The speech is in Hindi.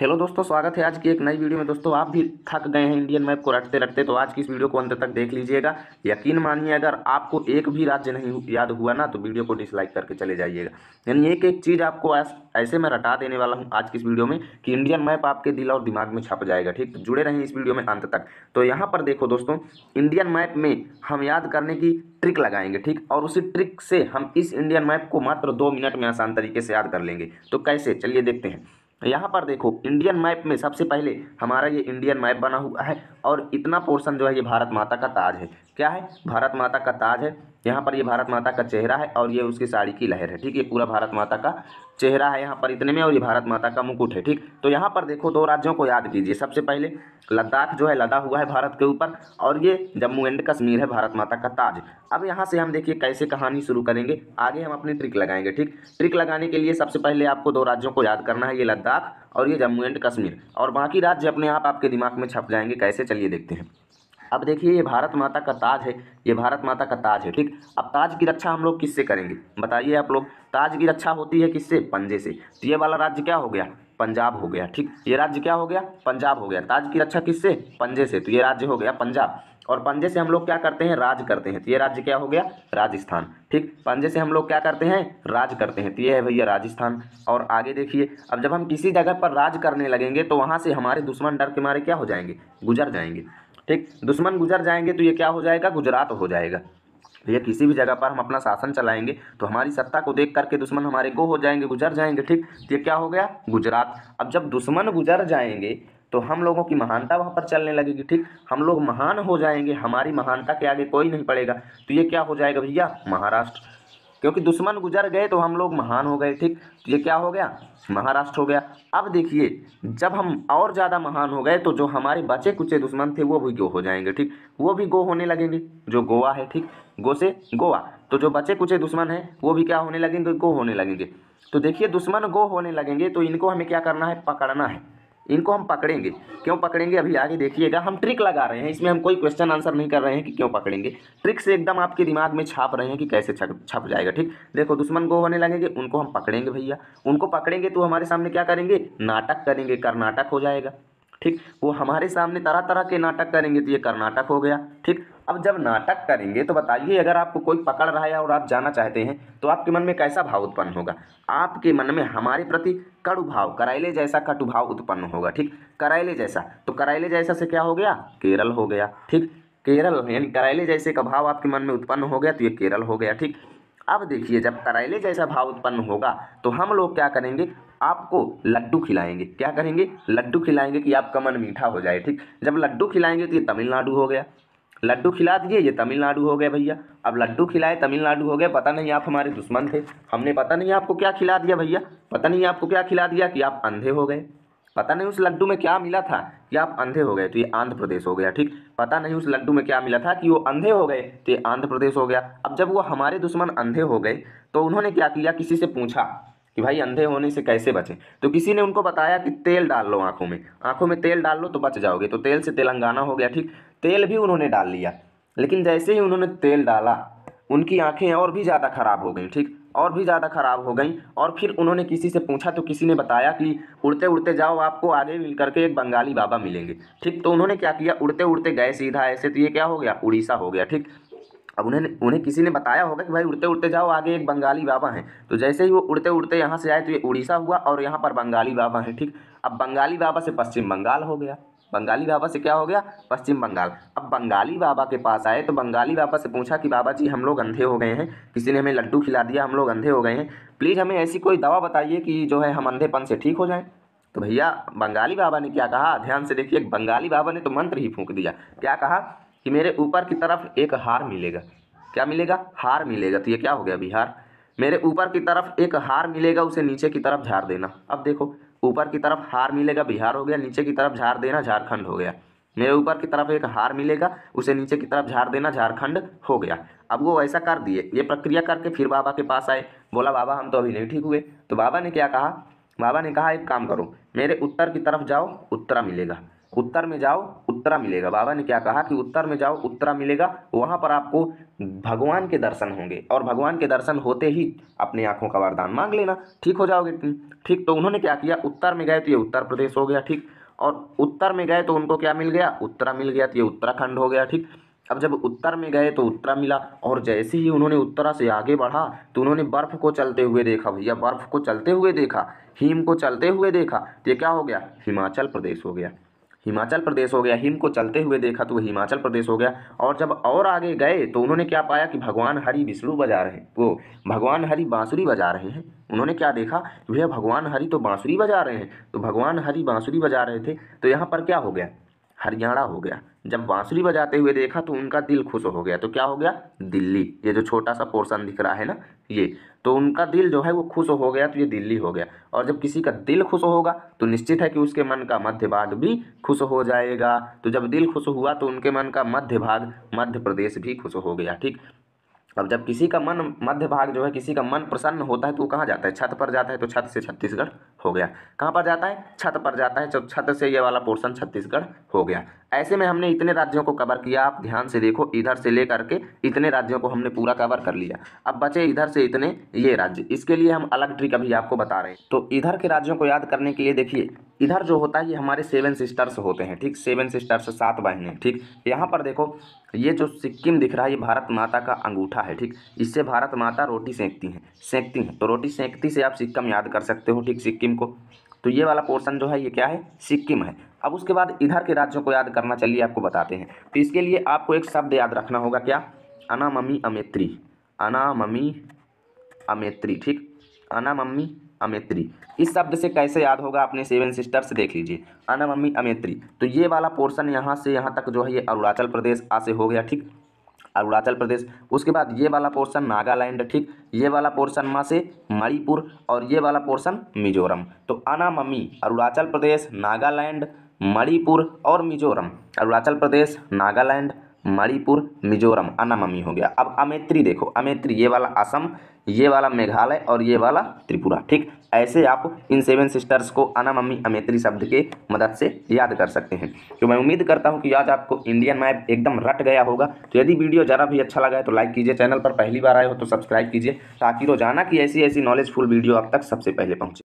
हेलो दोस्तों स्वागत है आज की एक नई वीडियो में दोस्तों आप भी थक गए हैं इंडियन मैप को रटते रटते तो आज की इस वीडियो को अंत तक देख लीजिएगा यकीन मानिए अगर आपको एक भी राज्य नहीं याद हुआ ना तो वीडियो को डिसलाइक करके चले जाइएगा यानी एक एक चीज़ आपको ऐसे मैं रटा देने वाला हूँ आज की इस वीडियो में कि इंडियन मैप आपके दिल और दिमाग में छप जाएगा ठीक तो जुड़े रहें इस वीडियो में अंत तक तो यहाँ पर देखो दोस्तों इंडियन मैप में हम याद करने की ट्रिक लगाएंगे ठीक और उसी ट्रिक से हम इस इंडियन मैप को मात्र दो मिनट में आसान तरीके से याद कर लेंगे तो कैसे चलिए देखते हैं यहाँ पर देखो इंडियन मैप में सबसे पहले हमारा ये इंडियन मैप बना हुआ है और इतना पोर्शन जो है ये भारत माता का ताज है क्या है भारत माता का ताज है यहाँ पर ये भारत माता का चेहरा है और ये उसकी साड़ी की लहर है ठीक है पूरा भारत माता का चेहरा है यहाँ पर इतने में और ये भारत माता का मुकुट है ठीक तो यहाँ पर देखो दो राज्यों को याद कीजिए सबसे पहले लद्दाख जो है लदा हुआ है भारत के ऊपर और ये जम्मू एंड कश्मीर है भारत माता का ताज अब यहाँ से हम देखिए कैसे कहानी शुरू करेंगे आगे हम अपनी ट्रिक लगाएंगे ठीक ट्रिक लगाने के लिए सबसे पहले आपको दो राज्यों को याद करना है ये लद्दाख और ये जम्मू एंड कश्मीर और बाकी राज्य अपने आप आपके दिमाग में छप जाएंगे कैसे चलिए देखते हैं अब देखिए ये भारत माता का ताज है ये भारत माता का ताज है ठीक अब ताज की रक्षा हम लोग किससे करेंगे बताइए आप लोग ताज की रक्षा होती है किससे पंजे से तो ये वाला राज्य क्या हो गया पंजाब हो गया ठीक ये राज्य क्या हो गया पंजाब हो गया ताज की रक्षा किससे पंजे से तो ये राज्य हो गया पंजाब और पंजे से हम लोग क्या करते हैं राज करते हैं तो ये राज्य क्या हो गया राजस्थान ठीक पंजे से हम लोग क्या करते हैं राज करते हैं तो ये है भैया राजस्थान और आगे देखिए अब जब हम किसी जगह पर राज करने लगेंगे तो वहाँ से हमारे दुश्मन डर के मारे क्या हो जाएंगे गुजर जाएंगे ठीक दुश्मन गुजर जाएंगे तो ये क्या हो जाएगा गुजरात हो जाएगा भैया तो किसी भी जगह पर हम अपना शासन चलाएंगे तो हमारी सत्ता को देख करके दुश्मन हमारे गो हो जाएंगे गुजर जाएंगे ठीक तो ये क्या हो गया गुजरात अब जब दुश्मन गुजर जाएंगे तो हम लोगों की महानता वहाँ पर चलने लगेगी ठीक हम लोग महान हो जाएंगे हमारी महानता के आगे कोई नहीं पड़ेगा तो ये क्या हो जाएगा भैया महाराष्ट्र क्योंकि दुश्मन गुजर गए तो हम लोग महान हो गए ठीक तो ये क्या हो गया महाराष्ट्र हो गया अब देखिए जब हम और ज़्यादा महान हो गए तो जो हमारे बचे कुचे दुश्मन थे वो भी गो हो जाएंगे ठीक वो भी गो होने लगेंगे जो गोवा है ठीक गो से गोवा तो जो बचे कुचे दुश्मन हैं वो भी क्या होने लगेंगे गो होने लगेंगे तो देखिए दुश्मन गो होने लगेंगे तो इनको हमें क्या करना है पकड़ना है इनको हम पकड़ेंगे क्यों पकड़ेंगे अभी आगे देखिएगा हम ट्रिक लगा रहे हैं इसमें हम कोई क्वेश्चन आंसर नहीं कर रहे हैं कि क्यों पकड़ेंगे ट्रिक से एकदम आपके दिमाग में छाप रहे हैं कि कैसे छप जाएगा ठीक देखो दुश्मन को होने लगेंगे उनको हम पकड़ेंगे भैया उनको पकड़ेंगे तो हमारे सामने क्या करेंगे नाटक करेंगे कर्नाटक हो जाएगा ठीक वो हमारे सामने तरह तरह के नाटक करेंगे तो ये कर्नाटक हो गया ठीक अब जब नाटक करेंगे तो बताइए अगर आपको कोई पकड़ रहा है और आप जाना चाहते हैं तो आपके मन में कैसा भाव उत्पन्न होगा आपके मन में हमारे प्रति कड़ु भाव कराइले जैसा कटु भाव उत्पन्न होगा ठीक कराइले जैसा तो कराइले जैसा से क्या हो गया केरल हो गया ठीक केरल यानी कराइले जैसे का भाव आपके मन में उत्पन्न हो गया तो ये केरल हो गया ठीक अब देखिए जब करायले जैसा भाव उत्पन्न होगा तो हम लोग क्या करेंगे आपको लड्डू खिलाएंगे क्या करेंगे लड्डू खिलाएंगे कि आपका मन मीठा हो जाए ठीक जब लड्डू खिलाएंगे तो ये तमिलनाडु हो गया लड्डू खिला दिए ये तमिलनाडु हो गए भैया अब लड्डू खिलाए तमिलनाडु हो गए पता नहीं आप हमारे दुश्मन थे हमने पता नहीं आपको क्या खिला दिया भैया पता नहीं आपको क्या खिला दिया कि आप अंधे हो गए पता नहीं उस लड्डू में क्या मिला था कि आप अंधे हो गए तो ये आंध्र प्रदेश हो गया ठीक पता नहीं उस लड्डू में क्या मिला था कि वो अंधे हो गए तो ये आंध्र प्रदेश हो गया अब जब वो हमारे दुश्मन अंधे हो गए तो उन्होंने क्या किया किसी से पूछा कि भाई अंधे होने से कैसे बचें तो किसी ने उनको बताया कि तेल डाल लो आंखों में आंखों में तेल डाल लो तो बच जाओगे तो तेल से तेलंगाना हो गया ठीक तेल भी उन्होंने डाल लिया लेकिन जैसे ही उन्होंने तेल डाला उनकी आँखें और भी ज़्यादा ख़राब हो गई ठीक और भी ज़्यादा ख़राब हो गई और फिर उन्होंने किसी से पूछा तो किसी ने बताया कि उड़ते उड़ते जाओ आपको आगे मिल करके एक बंगाली बाबा मिलेंगे ठीक तो उन्होंने क्या किया उड़ते उड़ते गए सीधा ऐसे तो ये क्या हो गया उड़ीसा हो गया ठीक अब उन्हें उन्हें किसी ने बताया होगा कि भाई उड़ते उड़ते जाओ आगे एक बंगाली बाबा हैं तो जैसे ही वो उड़ते उड़ते यहाँ से आए तो ये उड़ीसा हुआ और यहाँ पर बंगाली बाबा हैं ठीक अब बंगाली बाबा से पश्चिम बंगाल हो गया बंगाली बाबा से क्या हो गया पश्चिम बंगाल अब बंगाली बाबा के पास आए तो बंगाली बाबा से पूछा कि बाबा जी हम लोग अंधे हो गए हैं किसी ने हमें लड्डू खिला दिया हम लोग अंधे हो गए हैं प्लीज़ हमें ऐसी कोई दवा बताइए कि जो है हम अंधेपन से ठीक हो जाएँ तो भैया बंगाली बाबा ने क्या कहा ध्यान से देखिए बंगाली बाबा ने तो मंत्र ही फूँक दिया क्या कहा कि मेरे ऊपर की तरफ एक हार मिलेगा क्या मिलेगा हार मिलेगा तो ये क्या हो गया बिहार मेरे ऊपर की तरफ एक हार मिलेगा उसे नीचे की तरफ झाड़ देना अब देखो ऊपर की तरफ हार मिलेगा बिहार हो गया नीचे की तरफ झार देना झारखंड हो गया मेरे ऊपर की तरफ एक हार मिलेगा उसे नीचे की तरफ झार देना झारखंड हो गया अब वो ऐसा कर दिए ये प्रक्रिया करके फिर बाबा के पास आए बोला बाबा हम तो अभी नहीं ठीक हुए तो बाबा ने क्या कहा बाबा ने कहा एक काम करो मेरे उत्तर की तरफ जाओ उत्तरा मिलेगा उत्तर में जाओ उत्तरा मिलेगा बाबा ने क्या कहा कि उत्तर में जाओ उत्तरा मिलेगा वहाँ पर आपको भगवान के दर्शन होंगे और भगवान के दर्शन होते ही अपने आँखों का वरदान मांग लेना ठीक हो जाओगे ठीक तो उन्होंने क्या किया उत्तर में गए तो ये उत्तर प्रदेश हो गया ठीक और उत्तर में गए तो उनको क्या मिल गया उत्तरा मिल गया तो ये उत्तराखंड हो गया ठीक अब जब उत्तर में गए तो उत्तरा मिला और जैसे ही उन्होंने उत्तरा से आगे बढ़ा तो उन्होंने बर्फ़ को चलते हुए देखा भैया बर्फ़ को चलते हुए देखा हिम को चलते हुए देखा तो ये क्या हो गया हिमाचल प्रदेश हो गया हिमाचल प्रदेश हो गया हिम को चलते हुए देखा तो वह हिमाचल प्रदेश हो गया और जब और आगे गए तो उन्होंने क्या पाया कि भगवान हरि विष्णु बजा रहे वो भगवान हरि बांसुरी बजा रहे हैं उन्होंने क्या देखा भैया भगवान हरि तो बांसुरी बजा रहे हैं तो भगवान हरि बांसुरी बजा रहे थे तो यहाँ पर क्या हो गया हरियाणा हो गया जब बांसुरी बजाते हुए देखा तो उनका दिल खुश हो गया तो क्या हो गया दिल्ली ये जो छोटा सा पोर्शन दिख रहा है ना ये तो उनका दिल जो है वो खुश हो गया तो ये दिल्ली हो गया और जब किसी का दिल खुश होगा तो निश्चित है कि उसके मन का मध्य भाग भी खुश हो जाएगा तो जब दिल खुश हुआ तो उनके मन का मध्य भाग मध्य प्रदेश भी खुश हो गया ठीक अब जब किसी का मन मध्य भाग जो है किसी का मन प्रसन्न होता है तो वो कहाँ जाता है छत पर जाता है तो छत से छत्तीसगढ़ हो गया कहाँ पर जाता है छत पर जाता है तो छत से ये वाला पोर्शन छत्तीसगढ़ हो गया ऐसे में हमने इतने राज्यों को कवर किया आप ध्यान से देखो इधर से ले करके इतने राज्यों को हमने पूरा कवर कर लिया अब बचे इधर से इतने ये राज्य इसके लिए हम अलग ट्रिक अभी आपको बता रहे हैं तो इधर के राज्यों को याद करने के लिए देखिए इधर जो होता है ये हमारे सेवन सिस्टर्स होते हैं ठीक सेवन सिस्टर्स सात बहनें ठीक यहाँ पर देखो ये जो सिक्किम दिख रहा है ये भारत माता का अंगूठा है ठीक इससे भारत माता रोटी सेंकती हैं सेंकती हैं तो रोटी सेंकती से आप सिक्किम याद कर सकते हो ठीक सिक्किम को तो ये वाला पोर्सन जो है ये क्या है सिक्किम है अब उसके बाद इधर के राज्यों को याद करना चलिए आपको बताते हैं तो इसके लिए आपको एक शब्द याद रखना होगा क्या मम्मी अमेत्री मम्मी अमेत्री ठीक मम्मी अमेत्री इस शब्द से कैसे याद होगा अपने सेवन सिस्टर्स देख लीजिए मम्मी अमेत्री तो ये वाला पोर्सन यहाँ से यहाँ तक जो है ये अरुणाचल प्रदेश आ से हो गया ठीक अरुणाचल प्रदेश उसके बाद ये वाला पोर्शन नागालैंड ठीक ये वाला पोर्शन माँ से मणिपुर और ये वाला पोर्शन मिजोरम तो मम्मी अरुणाचल प्रदेश नागालैंड मणिपुर और मिजोरम अरुणाचल प्रदेश नागालैंड मणिपुर मिजोरम अनाममी हो गया अब अमेत्री देखो अमेत्री ये वाला असम ये वाला मेघालय और ये वाला त्रिपुरा ठीक ऐसे आप इन सेवन सिस्टर्स को अनाममी अमेत्री शब्द के मदद से याद कर सकते हैं तो मैं उम्मीद करता हूँ कि आज आपको इंडियन मैप एकदम रट गया होगा तो यदि वीडियो ज़रा भी अच्छा लगा है तो लाइक कीजिए चैनल पर पहली बार आए हो तो सब्सक्राइब कीजिए ताकि रोजाना की ऐसी ऐसी नॉलेजफुल वीडियो आप तक सबसे पहले पहुँचे